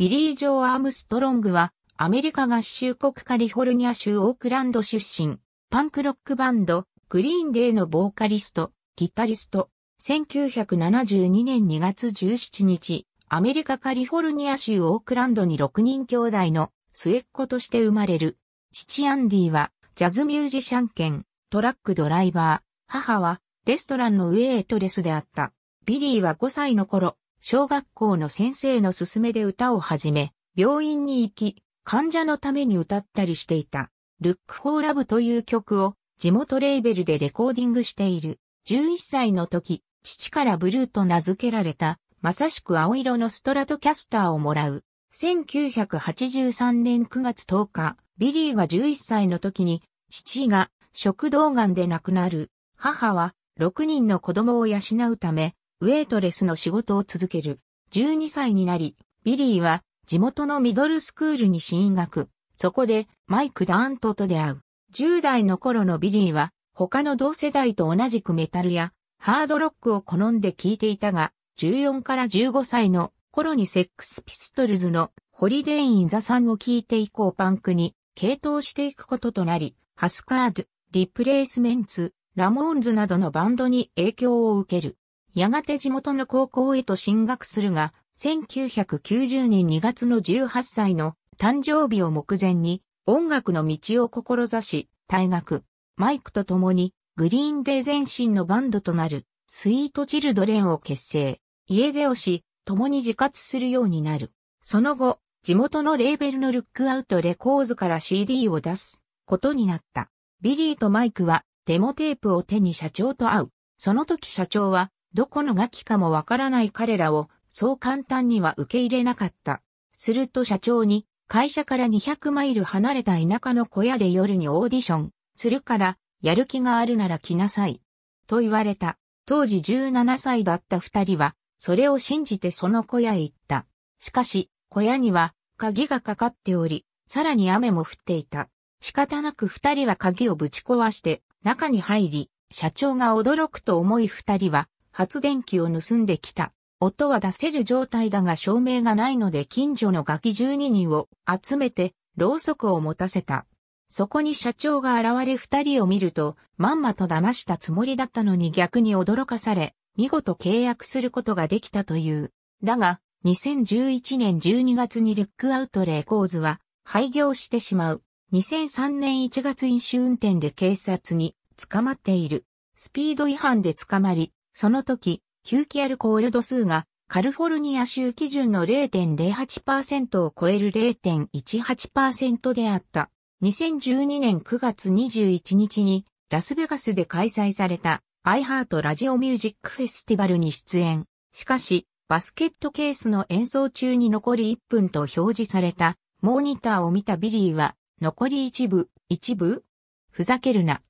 ビリー・ジョー・アームストロングは、アメリカ合衆国カリフォルニア州オークランド出身、パンクロックバンド、グリーンデーのボーカリスト、ギタリスト、1972年2月17日、アメリカカリフォルニア州オークランドに6人兄弟の末っ子として生まれる。父アンディは、ジャズミュージシャン兼、トラックドライバー、母は、レストランのウェイトレスであった。ビリーは5歳の頃、小学校の先生の勧めで歌を始め、病院に行き、患者のために歌ったりしていた。ルック・フォー・ラブという曲を地元レーベルでレコーディングしている。11歳の時、父からブルーと名付けられた、まさしく青色のストラトキャスターをもらう。1983年9月10日、ビリーが11歳の時に、父が食道癌で亡くなる。母は6人の子供を養うため、ウェイトレスの仕事を続ける。12歳になり、ビリーは地元のミドルスクールに進学。そこでマイク・ダーントと出会う。10代の頃のビリーは他の同世代と同じくメタルやハードロックを好んで聴いていたが、14から15歳の頃にセックスピストルズのホリデーイン・ザ・サンを聴いて以降パンクに傾倒していくこととなり、ハスカード、リプレイスメンツ、ラモーンズなどのバンドに影響を受ける。やがて地元の高校へと進学するが、1990年2月の18歳の誕生日を目前に音楽の道を志し、退学、マイクと共にグリーンデー前身のバンドとなるスイートチルドレンを結成、家出をし、共に自活するようになる。その後、地元のレーベルのルックアウトレコーズから CD を出すことになった。ビリーとマイクはデモテープを手に社長と会う。その時社長はどこのガキかもわからない彼らを、そう簡単には受け入れなかった。すると社長に、会社から200マイル離れた田舎の小屋で夜にオーディション、するから、やる気があるなら来なさい。と言われた。当時17歳だった二人は、それを信じてその小屋へ行った。しかし、小屋には、鍵がかかっており、さらに雨も降っていた。仕方なく二人は鍵をぶち壊して、中に入り、社長が驚くと思い二人は、発電機を盗んできた。音は出せる状態だが照明がないので近所のガキ12人を集めてろうそくを持たせた。そこに社長が現れ二人を見ると、まんまと騙したつもりだったのに逆に驚かされ、見事契約することができたという。だが、2011年12月にルックアウトレコーズは廃業してしまう。2003年1月飲酒運転で警察に捕まっている。スピード違反で捕まり、その時、吸気アルコール度数がカルフォルニア州基準の0.08%を超える0.18%であった。2012年9月21日にラスベガスで開催されたアイハートラジオミュージックフェスティバルに出演。しかし、バスケットケースの演奏中に残り1分と表示されたモニターを見たビリーは、残り一部、一部ふざけるな。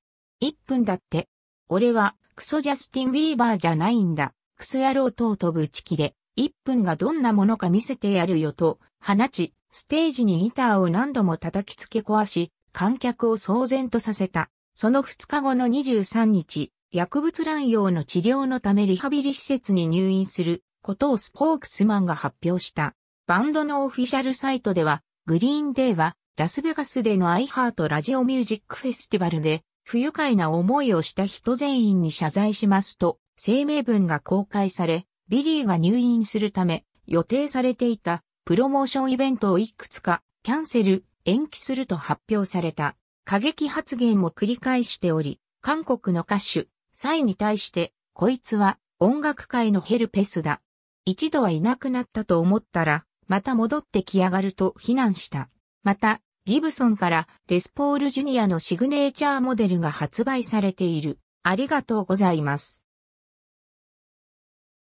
1分だって。俺はクソジャスティン・ウィーバーじゃないんだ。クソ野郎と飛ぶち切れ、1分がどんなものか見せてやるよと、放ち、ステージにギターを何度も叩きつけ壊し、観客を騒然とさせた。その2日後の23日、薬物乱用の治療のためリハビリ施設に入院することをスポークスマンが発表した。バンドのオフィシャルサイトでは、グリーンデーはラスベガスでのアイハートラジオミュージックフェスティバルで不愉快な思いをした人全員に謝罪しますと、声明文が公開され、ビリーが入院するため、予定されていたプロモーションイベントをいくつかキャンセル、延期すると発表された。過激発言も繰り返しており、韓国の歌手、サイに対して、こいつは音楽界のヘルペスだ。一度はいなくなったと思ったら、また戻ってきやがると非難した。また、ギブソンからレスポールジュニアのシグネーチャーモデルが発売されている。ありがとうございます。